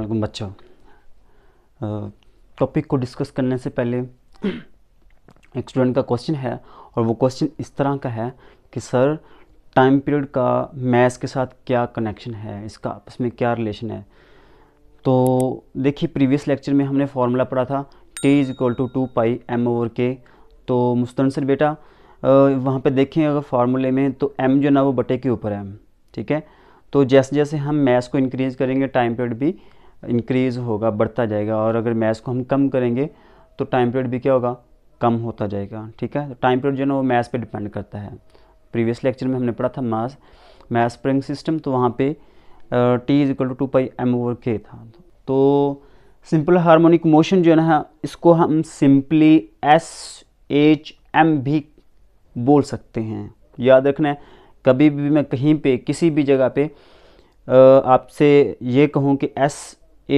असलम बच्चों टॉपिक को डिस्कस करने से पहले एक स्टूडेंट का क्वेश्चन है और वो क्वेश्चन इस तरह का है कि सर टाइम पीरियड का मैथ्स के साथ क्या कनेक्शन है इसका आपस में क्या रिलेशन है तो देखिए प्रीवियस लेक्चर में हमने फार्मूला पढ़ा था t is equal to two pi M over K तो मुस्तन सर बेटा वहाँ पे देखें अगर फार्मूले में तो एम जो ना वो बटे के ऊपर है ठीक है तो जैसे जैसे हम मैथ्स को इंक्रीज़ करेंगे टाइम पीरियड भी इंक्रीज़ होगा बढ़ता जाएगा और अगर मैथ्स को हम कम करेंगे तो टाइम पीरियड भी क्या होगा कम होता जाएगा ठीक है टाइम पीरियड जो है ना वो मैथ्स पे डिपेंड करता है प्रीवियस लेक्चर में हमने पढ़ा था मास मैथ स्प्रिंग सिस्टम तो वहाँ पे T is equal to two pi M over K था तो सिंपल हार्मोनिक मोशन जो है ना इसको हम सिंपली एस एच एम भी बोल सकते हैं याद रखना है कभी भी मैं कहीं पे किसी भी जगह पे आपसे ये कहूँ कि एस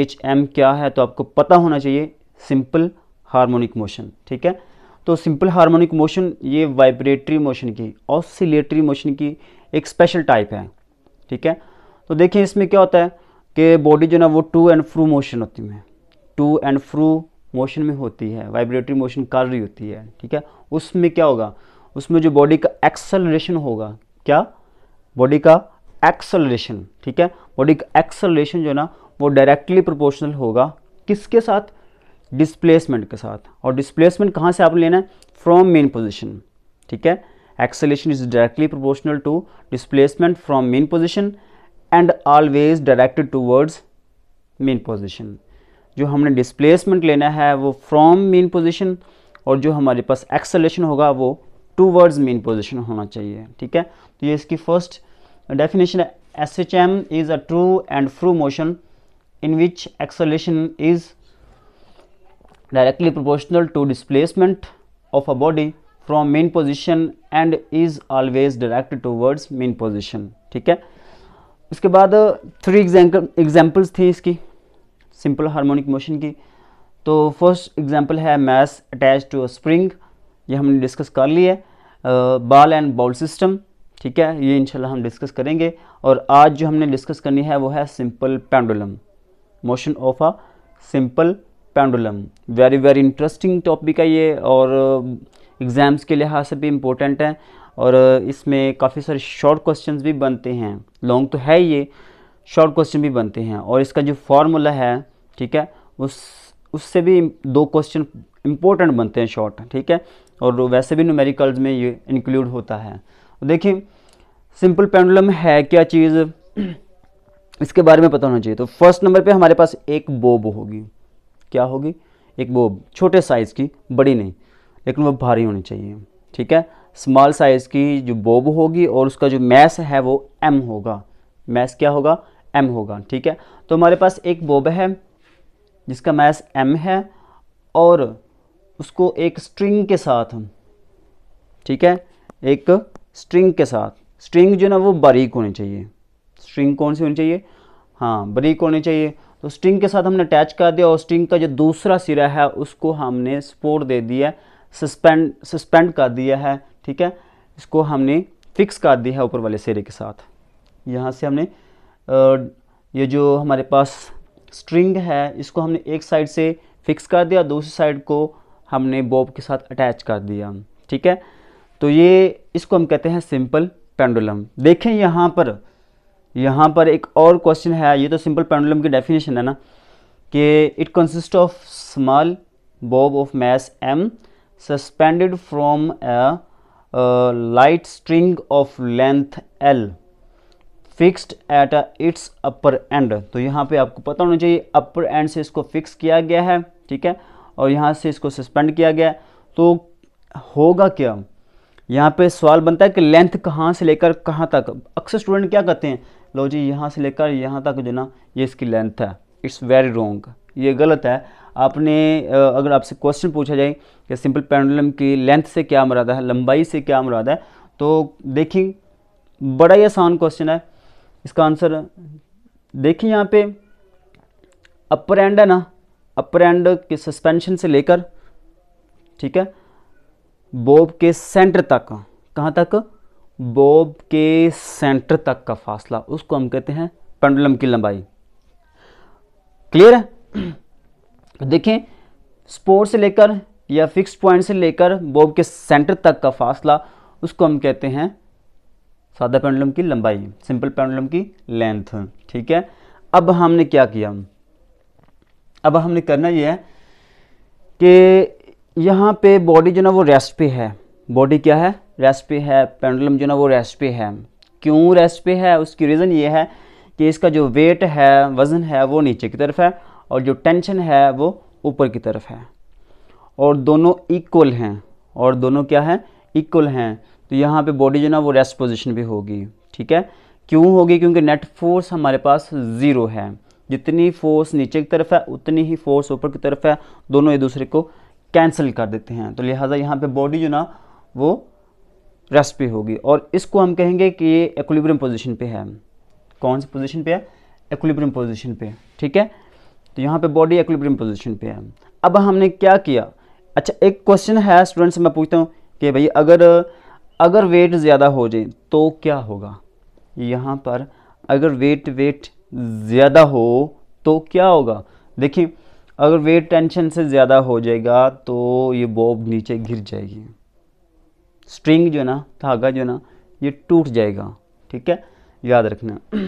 एच एम क्या है तो आपको पता होना चाहिए सिंपल हार्मोनिक मोशन ठीक है तो सिंपल हार्मोनिक मोशन ये वाइब्रेटरी मोशन की ऑसिलेटरी मोशन की एक स्पेशल टाइप है ठीक है तो देखिए इसमें क्या होता है कि बॉडी जो ना वो टू एंड फ्रू मोशन होती है टू एंड फ्रू मोशन में होती है वाइब्रेटरी मोशन कर रही होती है ठीक है उसमें क्या होगा उसमें जो बॉडी का एक्सलरेशन होगा क्या बॉडी का एक्सलरेशन ठीक है बॉडी का एक्सलरेशन जो है ना वो डायरेक्टली प्रोपोर्शनल होगा किसके साथ डिस्प्लेसमेंट के साथ और डिस्प्लेसमेंट कहाँ से आप लेना है फ्रॉम मेन पोजिशन ठीक है acceleration is directly proportional to displacement from mean position and always directed towards mean position जो हमने डिस्प्लेसमेंट लेना है वो फ्रॉम मेन पोजिशन और जो हमारे पास एक्सेलेशन होगा वो टू वर्ड्स मेन पोजिशन होना चाहिए ठीक है तो ये इसकी फर्स्ट डेफिनेशन है S H M is a to and fro motion in which acceleration is directly proportional to displacement of a body from mean position and is always directed towards mean position ठीक है उसके बाद three uh, examples थी इसकी simple harmonic motion की तो first example है mass attach to a spring ये हमने डिस्कस कर ली है बाल एंड बाउल सिस्टम ठीक है ये इंशाल्लाह हम डिस्कस करेंगे और आज जो हमने डिस्कस करनी है वो है simple pendulum motion of a simple pendulum very very interesting topic है ये और एग्ज़ाम्स uh, के लिहाज से भी इम्पोर्टेंट है और uh, इसमें काफ़ी सारे शॉर्ट क्वेश्चंस भी बनते हैं लॉन्ग तो है ये शॉर्ट क्वेश्चन भी बनते हैं और इसका जो फार्मूला है ठीक है उस उससे भी दो क्वेश्चन इम्पोर्टेंट बनते हैं शॉर्ट ठीक है और वैसे भी न्यूमेरिकल्स में ये इंक्लूड होता है देखिए सिंपल पेंडुलम है क्या चीज़ इसके बारे में पता होना चाहिए तो फर्स्ट नंबर पे हमारे पास एक बोब होगी क्या होगी एक बोब छोटे साइज़ की बड़ी नहीं लेकिन वो भारी होनी चाहिए ठीक है स्मॉल साइज़ की जो बोब होगी और उसका जो मैस है वो एम होगा मैस क्या होगा एम होगा ठीक है तो हमारे पास एक बोब है जिसका मैस एम है और उसको एक स्ट्रिंग के साथ हम ठीक है एक स्ट्रिंग के साथ स्ट्रिंग जो ना वो बारीक होनी चाहिए स्ट्रिंग कौन सी होनी चाहिए हाँ ब्रिक होनी चाहिए तो स्ट्रिंग के साथ हमने अटैच कर दिया और स्ट्रिंग का जो दूसरा सिरा है उसको हमने सपोर्ट दे दिया सस्पेंड सस्पेंड कर दिया है ठीक है इसको हमने फिक्स कर दिया है ऊपर वाले सिरे के साथ यहाँ से हमने ये जो हमारे पास स्ट्रिंग है इसको हमने एक साइड से फिक्स कर दिया दूसरी साइड को हमने बॉब के साथ अटैच कर दिया ठीक है तो ये इसको हम कहते हैं सिंपल पेंडुलम देखें यहाँ पर यहाँ पर एक और क्वेश्चन है ये तो सिंपल पेंडुलम की डेफिनेशन है ना कि it consist of small bob of mass M suspended from a light string of length L fixed at its upper end तो यहाँ पे आपको पता होना चाहिए अपर एंड से इसको फिक्स किया गया है ठीक है और यहाँ से इसको सस्पेंड किया गया तो होगा क्या यहाँ पे सवाल बनता है कि लेंथ कहाँ से लेकर कहाँ तक अक्सर स्टूडेंट क्या कहते हैं लो जी यहाँ से लेकर यहाँ तक जो ना ये इसकी लेंथ है इट्स वेरी रॉन्ग ये गलत है आपने अगर आपसे क्वेश्चन पूछा जाए कि सिंपल पेंडुलम की लेंथ से क्या मुराद है लंबाई से क्या मुराद है तो देखें बड़ा ही आसान क्वेश्चन है इसका आंसर देखें यहाँ पे अपर एंड है ना अपर एंड के सस्पेंशन से लेकर ठीक है बोब के सेंटर तक कहाँ तक बोब के सेंटर तक का फासला उसको हम कहते हैं पेंडुलम की लंबाई क्लियर है देखें स्पोर्ट से लेकर या फिक्स पॉइंट से लेकर बोब के सेंटर तक का फासला उसको हम कहते हैं सादा पेंडुलम की लंबाई सिंपल पेंडुलम की लेंथ ठीक है अब हमने क्या किया अब हमने करना यह है कि यहाँ पे बॉडी जो ना वो रेस्ट पे है बॉडी क्या है रेस्ट पे है पेंडुलम जो ना वो रेस्ट पे है क्यों रेस्ट पे है उसकी रीज़न ये है कि इसका जो वेट है वज़न है वो नीचे की तरफ है और जो टेंशन है वो ऊपर की तरफ है और दोनों इक्वल हैं और दोनों क्या हैं इक्वल हैं तो यहाँ पे बॉडी जो ना वो रेस्ट पोजिशन भी होगी ठीक है क्यों होगी क्योंकि नेट फोर्स हमारे पास ज़ीरो है जितनी फोर्स नीचे की तरफ है उतनी ही फोर्स ऊपर की तरफ है दोनों एक दूसरे को कैंसिल कर देते हैं तो लिहाजा यहाँ पे बॉडी जो ना वो रेस्ट पे होगी और इसको हम कहेंगे कि ये एक्लिब्रियम पोजिशन पे है कौन सी पोजिशन पे है एक्लिब्रियम पोजिशन पे ठीक है तो यहाँ पे बॉडी एक्लिब्रियम पोजिशन पे है अब हमने क्या किया अच्छा एक क्वेश्चन है स्टूडेंट से मैं पूछता हूँ कि भाई अगर अगर वेट ज़्यादा हो जाए तो क्या होगा यहाँ पर अगर वेट वेट ज़्यादा हो तो क्या होगा देखिए अगर वेट टेंशन से ज़्यादा हो जाएगा तो ये बॉब नीचे गिर जाएगी स्ट्रिंग जो है ना धागा जो है ना ये टूट जाएगा ठीक है याद रखना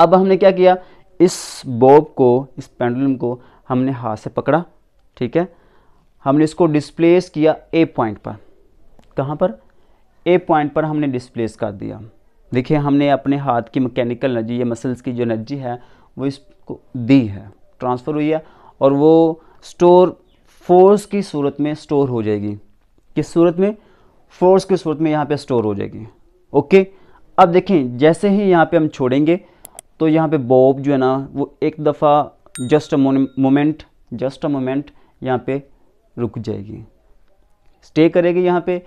अब हमने क्या किया इस बॉब को इस पेंडुलम को हमने हाथ से पकड़ा ठीक है हमने इसको डिस्प्लेस किया ए पॉइंट पर कहाँ पर ए पॉइंट पर हमने डिस्प्लेस कर दिया देखिए हमने अपने हाथ की मैकेनिकल एनर्जी या मसल्स की जो एनर्जी है वो इसको दी है ट्रांसफ़र हुई है और वो स्टोर फोर्स की सूरत में स्टोर हो जाएगी किस सूरत में फोर्स की सूरत में यहाँ पे स्टोर हो जाएगी ओके अब देखें जैसे ही यहाँ पे हम छोड़ेंगे तो यहाँ पे बॉब जो है ना वो एक दफ़ा just a moment just a moment यहाँ पे रुक जाएगी स्टे करेगी यहाँ पे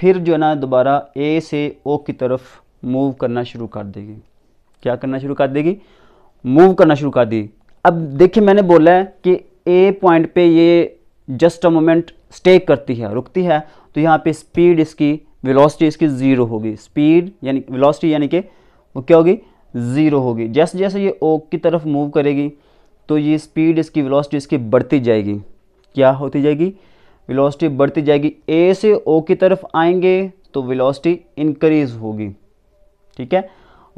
फिर जो है ना दोबारा ए से ओ की तरफ मूव करना शुरू कर देगी क्या करना शुरू कर देगी मूव करना शुरू कर देगी अब देखिए मैंने बोला है कि ए पॉइंट पे ये जस्ट अ मोमेंट स्टे करती है रुकती है तो यहाँ पे स्पीड इसकी वेलोसिटी इसकी ज़ीरो होगी स्पीड यानी वेलोसिटी यानी कि वो क्या होगी ज़ीरो होगी जैसे जैसे ये ओ की तरफ मूव करेगी तो ये स्पीड इसकी वेलोसिटी इसकी बढ़ती जाएगी क्या होती जाएगी वेलोसिटी बढ़ती जाएगी ए से ओ की तरफ आएंगे तो वेलोसिटी इंक्रीज होगी ठीक है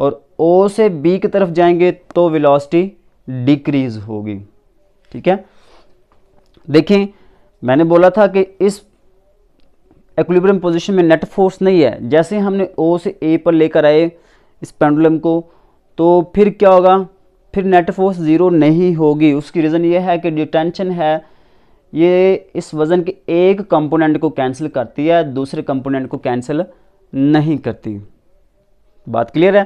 और ओ से बी की तरफ जाएंगे तो वेलोसिटी डिक्रीज होगी ठीक है देखें मैंने बोला था कि इस एक्विलिब्रियम पोजीशन में नेट फोर्स नहीं है जैसे हमने ओ से ए पर लेकर आए इस पेंडुलम को तो फिर क्या होगा फिर नेट फोर्स ज़ीरो नहीं होगी उसकी रीज़न ये है कि जो टेंशन है ये इस वज़न के एक कंपोनेंट को कैंसिल करती है दूसरे कंपोनेंट को कैंसिल नहीं करती बात क्लियर है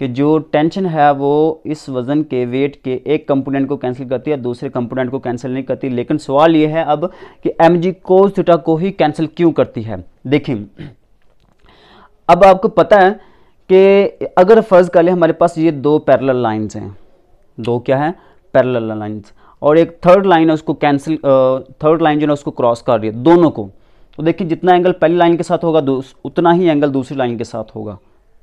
कि जो टेंशन है वो इस वज़न के वेट के एक कंपोनेंट को कैंसिल करती है दूसरे कंपोनेंट को कैंसिल नहीं करती लेकिन सवाल ये है अब कि एम जी कोस थीटा को ही कैंसिल क्यों करती है देखिए अब आपको पता है कि अगर फ़र्ज़ कर लें हमारे पास ये दो पैरेलल लाइंस हैं दो क्या है पैरेलल लाइंस और एक थर्ड लाइन है उसको कैंसिल थर्ड लाइन जो है उसको क्रॉस कर रही है दोनों को तो देखिए जितना एंगल पहली लाइन के साथ होगा उतना ही एंगल दूसरी लाइन के साथ होगा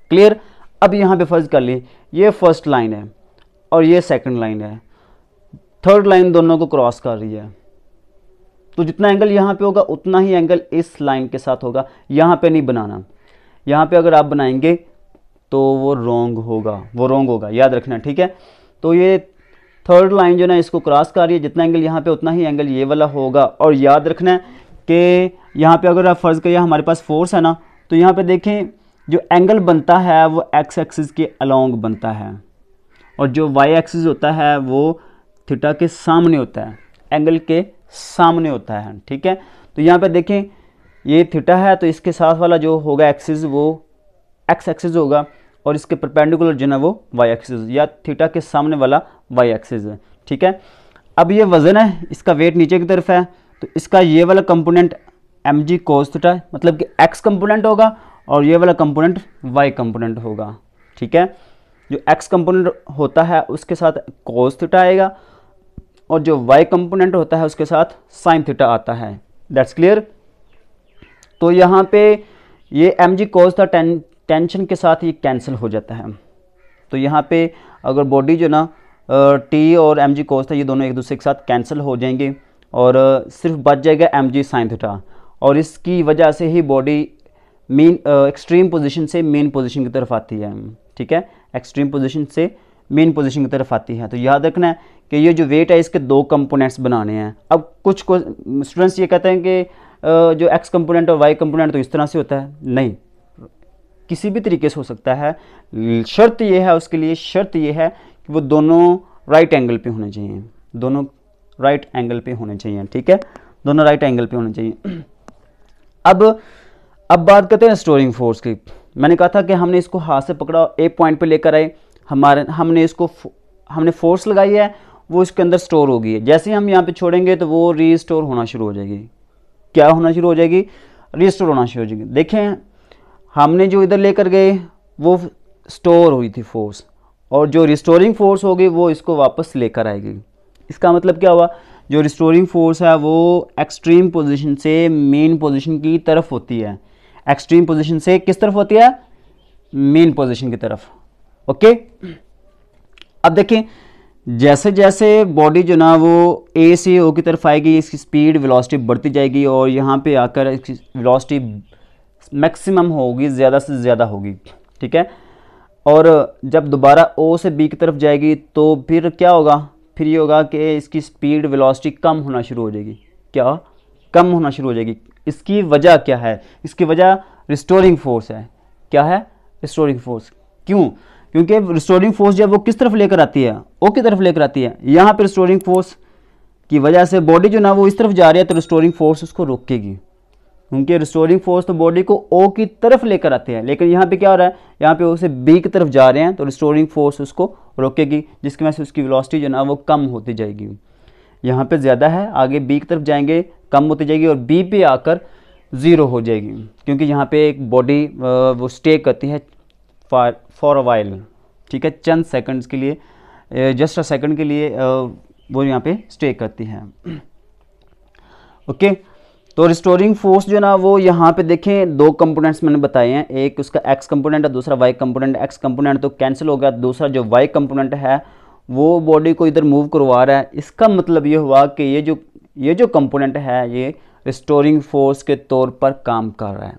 क्लियर अब यहाँ पे फर्ज कर ली ये फर्स्ट लाइन है और ये सेकंड लाइन है थर्ड लाइन दोनों को क्रॉस कर रही है तो जितना एंगल यहाँ पे होगा उतना ही एंगल इस लाइन के साथ होगा यहाँ पे नहीं बनाना यहाँ पे अगर आप बनाएंगे तो वो रोंग होगा वो रोंग होगा याद रखना ठीक है तो ये थर्ड लाइन जो ना इसको क्रॉस कर रही है जितना एंगल यहाँ पर उतना ही एंगल ये वाला होगा और याद रखना है कि यहाँ पर अगर आप फ़र्ज़ करिए हमारे पास फोर्स है ना तो यहाँ पर देखें जो एंगल बनता है वो एक्स एक्सिस के अलोंग बनता है और जो वाई एक्सिस होता है वो थीटा के सामने होता है एंगल के सामने होता है ठीक है तो यहाँ पर देखें ये थीटा है तो इसके साथ वाला जो होगा एक्सिस वो एक्स एक्सिस होगा और इसके परपेंडिकुलर जो है वो वाई एक्सिस या थीटा के सामने वाला वाई एक्सिस है ठीक है अब ये वज़न है इसका वेट नीचे की तरफ है तो इसका ये वाला component M G cos theta मतलब कि एक्स कंपोनेंट होगा और ये वाला कंपोनेंट वाई कंपोनेंट होगा ठीक है जो एक्स कंपोनेंट होता है उसके साथ कोस थीटा आएगा और जो वाई कंपोनेंट होता है उसके साथ साइन थीटा आता है दैट्स क्लियर तो यहाँ पे ये एम जी कोस था टें, टेंशन के साथ ये कैंसिल हो जाता है तो यहाँ पे अगर बॉडी जो ना टी और एम जी कोस था ये दोनों एक दूसरे के साथ कैंसिल हो जाएंगे और सिर्फ बच जाएगा एम जी साइन थीटा और इसकी वजह से ही बॉडी मेन एक्सट्रीम पोजीशन से मेन पोजीशन की तरफ आती है ठीक है एक्सट्रीम पोजीशन से मेन पोजीशन की तरफ आती है तो याद रखना है कि ये जो वेट है इसके दो कंपोनेंट्स बनाने हैं अब कुछ को स्टूडेंट्स ये कहते हैं कि uh, जो एक्स कंपोनेंट और वाई कंपोनेंट तो इस तरह से होता है नहीं किसी भी तरीके से हो सकता है शर्त यह है उसके लिए शर्त यह है कि वो दोनों राइट एंगल पर होने चाहिए दोनों राइट एंगल पर होने चाहिए ठीक है दोनों राइट एंगल पर होने चाहिए अब अब बात करते हैं स्टोरिंग फोर्स की मैंने कहा था कि हमने इसको हाथ से पकड़ा एक पॉइंट पे लेकर आए हमारे हमने इसको हमने फोर्स लगाई है वो इसके अंदर स्टोर होगी है जैसे ही हम यहाँ पे छोड़ेंगे तो वो रीस्टोर होना शुरू हो जाएगी क्या होना शुरू हो जाएगी रीस्टोर होना शुरू हो जाएगी देखें हमने जो इधर लेकर गए वो स्टोर हुई थी फोर्स और जो रिस्टोरिंग फोर्स होगी वो इसको वापस लेकर आएगी इसका मतलब क्या हुआ जो रिस्टोरिंग फोर्स है वो एक्सट्रीम पोजिशन से मेन पोजिशन की तरफ होती है एक्सट्रीम पोजिशन से किस तरफ होती है मेन पोजिशन की तरफ ओके अब देखें जैसे जैसे बॉडी जो ना वो ए से ओ की तरफ आएगी इसकी स्पीड वेलोसिटी बढ़ती जाएगी और यहाँ पे आकर इसकी वेलोसिटी मैक्सिमम होगी ज़्यादा से ज़्यादा होगी ठीक है और जब दोबारा ओ से बी की तरफ जाएगी तो फिर क्या होगा फिर ये होगा कि इसकी स्पीड वेलोसिटी कम होना शुरू हो जाएगी क्या कम होना शुरू हो जाएगी इसकी वजह क्या है इसकी वजह रिस्टोरिंग फोर्स है क्या है रिस्टोरिंग फोर्स क्यों क्योंकि रिस्टोरिंग फोर्स जब वो किस तरफ लेकर आती है ओ की तरफ लेकर आती है यहाँ पर रिस्टोरिंग फोर्स की वजह से बॉडी जो ना वो इस तरफ जा रही है तो रिस्टोरिंग फोर्स उसको रोकेगी क्योंकि रिस्टोरिंग फोर्स तो बॉडी को ओ की तरफ लेकर आते हैं लेकिन यहाँ पे क्या हो रहा है यहाँ पे उसे बी की तरफ जा रहे हैं तो रिस्टोरिंग फोर्स उसको रोकेगी जिसकी वजह से उसकी वेलोसिटी जो ना वो कम होती जाएगी यहाँ पे ज़्यादा है आगे बी की तरफ जाएंगे कम होती जाएगी और बी पे आकर ज़ीरो हो जाएगी क्योंकि यहाँ पे एक बॉडी वो स्टे करती है फॉर अ वाइल ठीक है चंद सेकंड्स के लिए जस्ट अ सेकंड के लिए वो यहाँ पे स्टे करती है ओके तो रिस्टोरिंग फोर्स जो है ना वो यहाँ पे देखें दो कंपोनेंट्स मैंने बताए हैं एक उसका एक्स कंपोनेंट है दूसरा वाई कंपोनेंट एक्स कंपोनेंट तो कैंसिल हो गया दूसरा जो वाई कंपोनेंट है वो बॉडी को इधर मूव करवा रहा है इसका मतलब ये हुआ कि ये जो ये जो कंपोनेंट है ये रिस्टोरिंग फोर्स के तौर पर काम कर रहा है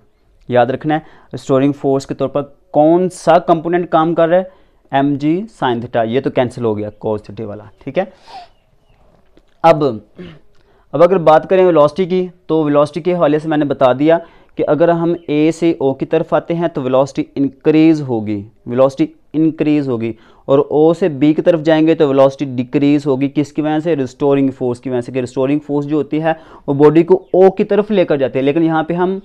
याद रखना है रिस्टोरिंग फोर्स के तौर पर कौन सा कंपोनेंट काम कर रहा है एम जी साइन थीटा ये तो कैंसिल हो गया कोस थीटा वाला ठीक है अब अब अगर बात करें वेलोसिटी की तो वेलोसिटी के हवाले से मैंने बता दिया कि अगर हम ए से ओ की तरफ आते हैं तो वेलोसिटी इंक्रीज़ होगी वेलोसिटी इंक्रीज होगी और ओ से बी की तरफ जाएंगे तो वेलोसिटी डिक्रीज होगी किसकी वजह से रिस्टोरिंग फोर्स की वजह से कि रिस्टोरिंग फोर्स जो होती है वो बॉडी को ओ की तरफ लेकर जाती है लेकिन यहाँ पे हम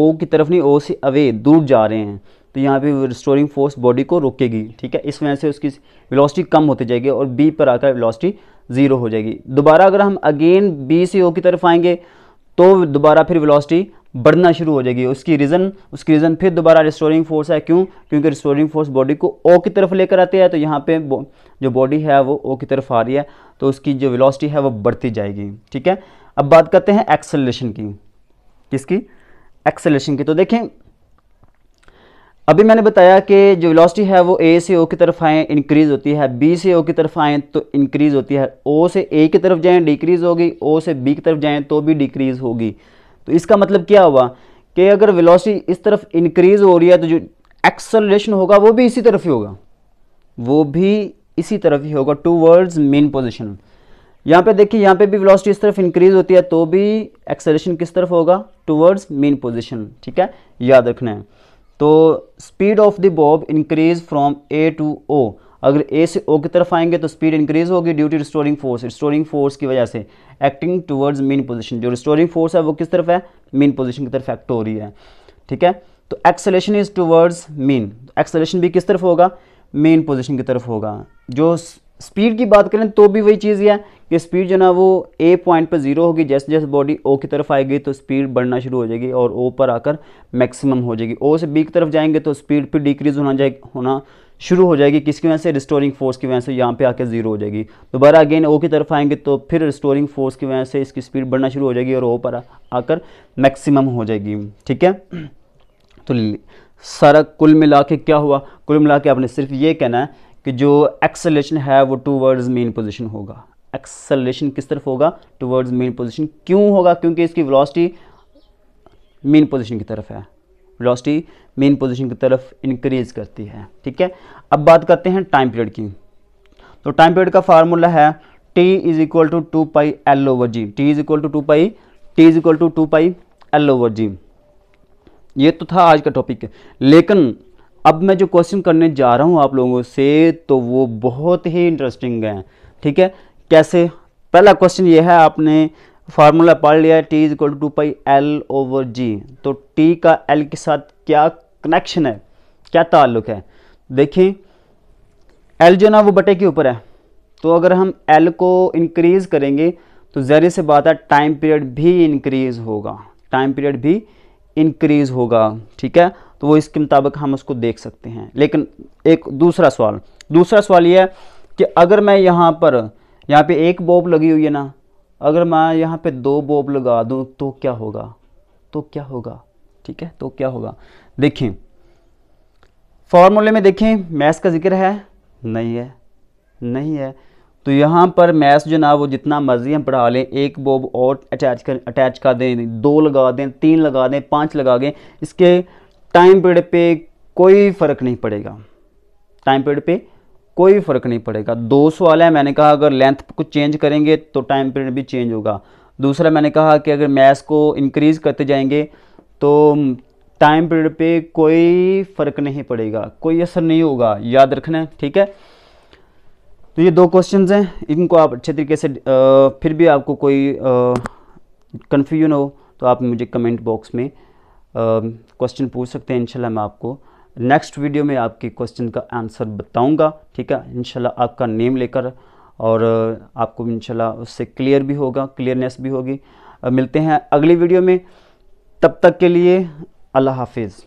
ओ की तरफ नहीं ओ से अवे दूर जा रहे हैं तो यहाँ पे रिस्टोरिंग फोर्स बॉडी को रोकेगी ठीक है इस वजह से उसकी वेलोसिटी कम होती जाएगी और बी पर आकर वेलोसिटी ज़ीरो हो जाएगी दोबारा अगर हम अगेन बी से ओ की तरफ आएंगे तो दोबारा फिर वेलोसिटी बढ़ना शुरू हो जाएगी उसकी रीज़न उसकी रीज़न फिर दोबारा रिस्टोरिंग फोर्स है क्यों क्योंकि रिस्टोरिंग फोर्स बॉडी को ओ की तरफ लेकर आती है तो यहाँ पे जो बॉडी है वो ओ की तरफ आ रही है तो उसकी जो वेलोसिटी है वो बढ़ती जाएगी ठीक है अब बात करते हैं एक्सेलरेशन की किसकी एक्सेलरेशन की तो देखें अभी मैंने बताया कि जो वेलोसिटी है वो ए से ओ की तरफ आए इंक्रीज़ होती है बी से ओ की तरफ आएँ तो इंक्रीज़ होती है ओ से ए की तरफ जाएँ डिक्रीज़ होगी ओ से बी की तरफ जाएँ तो भी डिक्रीज़ होगी तो इसका मतलब क्या हुआ कि अगर वेलोसिटी इस तरफ इंक्रीज हो रही है तो जो एक्सलेशन होगा वो भी इसी तरफ ही होगा वो भी इसी तरफ ही होगा टू वर्ड्स मेन पोजिशन यहाँ पे देखिए यहाँ पे भी वेलोसिटी इस तरफ इंक्रीज होती है तो भी एक्सलेशन किस तरफ होगा टूवर्ड्स मेन पोजिशन ठीक है याद रखना है तो speed of the bob increase from A to O अगर ए से ओ की तरफ आएंगे तो स्पीड इंक्रीज होगी due to restoring force restoring force की वजह से एक्टिंग टूवर्ड्स मेन पोजिशन जो रिस्टोरिंग फोर्स है वो किस तरफ है मेन पोजिशन की तरफ एक्ट हो रही है ठीक है तो acceleration is towards mean acceleration भी किस तरफ होगा मेन पोजिशन की तरफ होगा जो स्पीड की बात करें तो भी वही चीज़ है कि स्पीड जो ना वो ए पॉइंट पर जीरो होगी जैसे जैसे बॉडी ओ की तरफ आएगी तो स्पीड बढ़ना शुरू हो जाएगी और ओ पर आकर मैक्सिमम हो जाएगी ओ से बी की तरफ जाएंगे तो स्पीड फिर डिक्रीज होना जाए होना शुरू हो जाएगी किसकी वजह से रिस्टोरिंग फोर्स की वजह से यहाँ पे आके जीरो हो जाएगी दोबारा अगेन ओ की तरफ आएंगे तो फिर रिस्टोरिंग फोर्स की वजह से इसकी स्पीड बढ़ना शुरू हो जाएगी और ओ पर आकर मैक्सिमम हो जाएगी ठीक है तो सारा कुल मिला के क्या हुआ कुल मिला के आपने सिर्फ ये कहना है कि जो एक्सेलेशन है वो टू वर्ड्स मेन पोजिशन होगा एक्सेलेशन किस तरफ होगा टू वर्ड्स मेन पोजिशन क्यों होगा क्योंकि इसकी वेलोसिटी मेन पोजिशन की तरफ है वेलोसिटी मेन पोजीशन की तरफ इंक्रीज करती है ठीक है अब बात करते हैं टाइम पीरियड की तो टाइम पीरियड का फार्मूला है T is equal to two pi L over G T is equal to two pi T is equal to two pi L over G ये तो था आज का टॉपिक लेकिन अब मैं जो क्वेश्चन करने जा रहा हूँ आप लोगों से तो वो बहुत ही इंटरेस्टिंग है ठीक है कैसे पहला क्वेश्चन ये है आपने फार्मूला पढ़ लिया T is equal to pi L over G तो टी का एल के साथ क्या कनेक्शन है क्या ताल्लुक है देखिए एल जो ना वो बटे के ऊपर है तो अगर हम एल को इंक्रीज़ करेंगे तो जहरी से बात है टाइम पीरियड भी इंक्रीज़ होगा टाइम पीरियड भी इंक्रीज़ होगा ठीक है तो वो इसके मुताबिक हम उसको देख सकते हैं लेकिन एक दूसरा सवाल दूसरा सवाल ये है कि अगर मैं यहाँ पर यहाँ पे एक बॉब लगी हुई है ना अगर मैं यहाँ पे दो बॉब लगा दूँ तो क्या होगा तो क्या होगा ठीक है तो क्या होगा देखें फॉर्मूले में देखें मैथ्स का जिक्र है नहीं है नहीं है तो यहाँ पर मैथ्स जो ना वो जितना मर्जी हम पढ़ा लें एक बॉब और अटैच कर अटैच कर दें दो लगा दें तीन लगा दें पाँच लगा दें इसके टाइम पीरियड पर कोई फ़र्क नहीं पड़ेगा टाइम पीरियड पर कोई फ़र्क नहीं पड़ेगा दो सौ वाला है मैंने कहा अगर लेंथ को चेंज करेंगे तो टाइम पीरियड भी चेंज होगा दूसरा मैंने कहा कि अगर मैथ को इंक्रीज़ करते जाएंगे तो टाइम पीरियड पे कोई फ़र्क नहीं पड़ेगा कोई असर नहीं होगा याद रखना है ठीक है तो ये दो क्वेश्चन हैं इनको आप अच्छे तरीके से फिर भी आपको कोई कन्फ्यूजन हो तो आप मुझे कमेंट बॉक्स में क्वेश्चन पूछ सकते हैं इनशाला मैं आपको नेक्स्ट वीडियो में आपके क्वेश्चन का आंसर बताऊंगा ठीक है इनशाला आपका नेम लेकर और आपको इनशाला उससे क्लियर भी होगा क्लियरनेस भी होगी मिलते हैं अगली वीडियो में तब तक के लिए अल्लाह हाफिज़